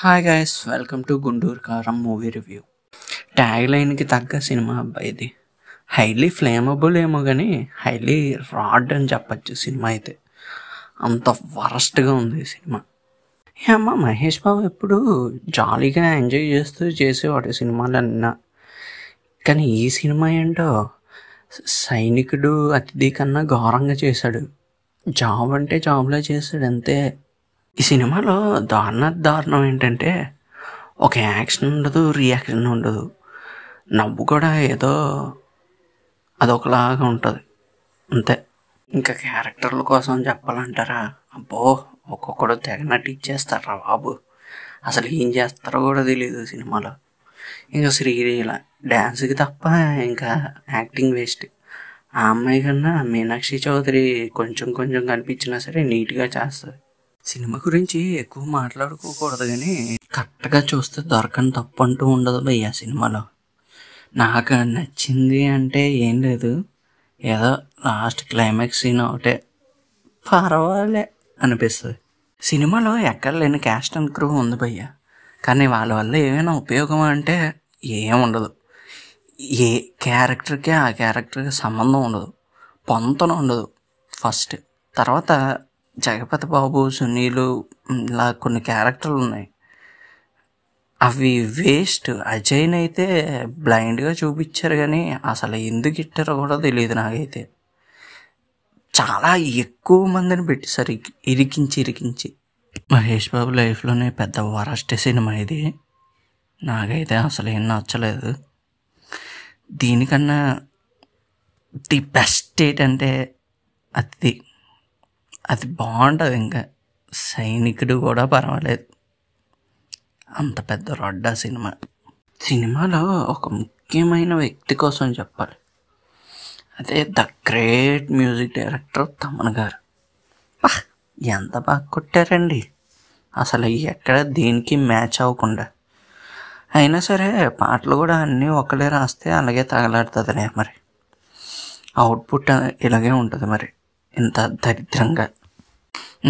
hi guys welcome to Guntur Kaaram movie review tag లైన్కి తగ్గ cinema అబ్బాయి ఇది హైలీ ఫ్లేమబుల్ ఏమో కానీ హైలీ రాడ్ అని చెప్పచ్చు సినిమా అయితే అంత వరస్ట్గా ఉంది సినిమా అమ్మ మహేష్ బాబు ఎప్పుడు జాలీగా ఎంజాయ్ చేస్తూ చేసేవాడు సినిమాలు అన్న కానీ ఈ సినిమా ఏంటో సైనికుడు అతిథి కన్నా ఘోరంగా చేశాడు జాబ్ అంటే జాబ్లో చేశాడు అంతే ఈ సినిమాలో దారుణ దారుణం ఏంటంటే ఒక యాక్షన్ ఉండదు రియాక్షన్ ఉండదు నవ్వు కూడా ఏదో అదొకలాగా ఉంటుంది అంతే ఇంకా క్యారెక్టర్ల కోసం చెప్పాలంటారా అబ్బో ఒక్కొక్కడు తెగ నటించేస్తారా బాబు అసలు ఏం చేస్తారో కూడా తెలియదు సినిమాలో ఇంకా శ్రీలీల డ్యాన్స్కి తప్ప ఇంకా యాక్టింగ్ వేస్ట్ ఆ అమ్మాయి కన్నా మీనాక్షి చౌదరి కొంచెం కొంచెం కనిపించినా సరే నీట్గా చేస్తుంది సినిమా గురించి ఎక్కువ మాట్లాడుకోకూడదు కానీ కరెక్ట్గా చూస్తే దొరకని తప్పు అంటూ ఉండదు భయ్య సినిమాలో నాకు నచ్చింది అంటే ఏం లేదు ఏదో లాస్ట్ క్లైమాక్స్ సీన్ ఒకటే పర్వాలే అనిపిస్తుంది సినిమాలో ఎక్కడ లేని క్యాస్ట్ అండ్ క్రూ ఉంది భయ్య కానీ వాళ్ళ వల్ల ఏమైనా ఉపయోగం అంటే ఏం ఉండదు ఏ క్యారెక్టర్కి ఆ క్యారెక్టర్కి సంబంధం ఉండదు పొంతన ఉండదు ఫస్ట్ తర్వాత జగపతి బాబు సునీలు ఇలా కొన్ని క్యారెక్టర్లు ఉన్నాయి అవి వేస్ట్ అజయ్ని అయితే బ్లైండ్గా చూపించారు కానీ అసలు ఎందుకు ఇట్టారో కూడా తెలియదు నాకైతే చాలా ఎక్కువ మందిని పెట్టేశారు ఇరికించి ఇరికించి మహేష్ బాబు లైఫ్లోనే పెద్ద వరస్ట్ సినిమా ఇది నాకైతే అసలు ఏం నచ్చలేదు దీనికన్నా ది బెస్ట్ ఏంటంటే అది అది బాగుంటుంది ఇంకా సైనికుడు కూడా పర్వాలేదు అంత పెద్ద రొడ్డా సినిమా సినిమాలో ఒక ముఖ్యమైన వ్యక్తి కోసం చెప్పాలి అదే the great music director Thaman garu ఎంత బాగా కొట్టారండి అసలు ఎక్కడ దేనికి మ్యాచ్ అవ్వకుండా అయినా సరే పాటలు కూడా అన్నీ ఒకళ్ళే రాస్తే అలాగే తగలాడుతుంది మరి అవుట్పుట్ ఇలాగే ఉంటుంది మరి ఇంత దరిద్రంగా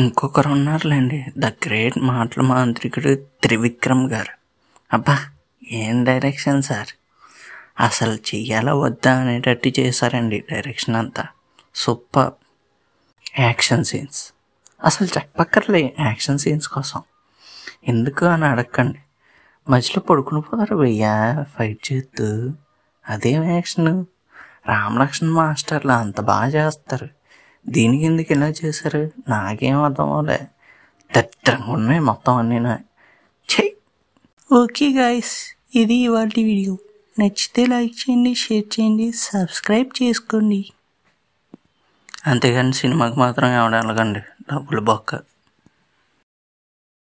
ఇంకొకరు ఉన్నారులేండి ద గ్రేట్ మాటల మాంత్రికుడు త్రివిక్రమ్ గారు అబ్బా ఏం డైరెక్షన్ సార్ అసలు చెయ్యాలా వద్దా అనేటట్టు చేశారండి డైరెక్షన్ అంతా సూపర్ యాక్షన్ సీన్స్ అసలు చెప్పక్కర్లే యాక్షన్ సీన్స్ కోసం ఎందుకు అని అడగండి మధ్యలో పడుకుని పోతారు వెయ్యా ఫైట్ చేస్తూ అదేం యాక్షన్ రామలక్ష్మణ్ మాస్టర్లు అంత బాగా చేస్తారు దీనికి ఎందుకు ఇలా చేశారు నాకేం అర్థం అవలే దట్టంగా ఉన్నాయి మొత్తం అన్నీ చెయ్ ఓకే గాయస్ ఇది ఇవాటి వీడియో నచ్చితే లైక్ చేయండి షేర్ చేయండి సబ్స్క్రైబ్ చేసుకోండి అంతేగాని సినిమాకి మాత్రం ఎవడెళ్ళకండి డబ్బులు బొక్క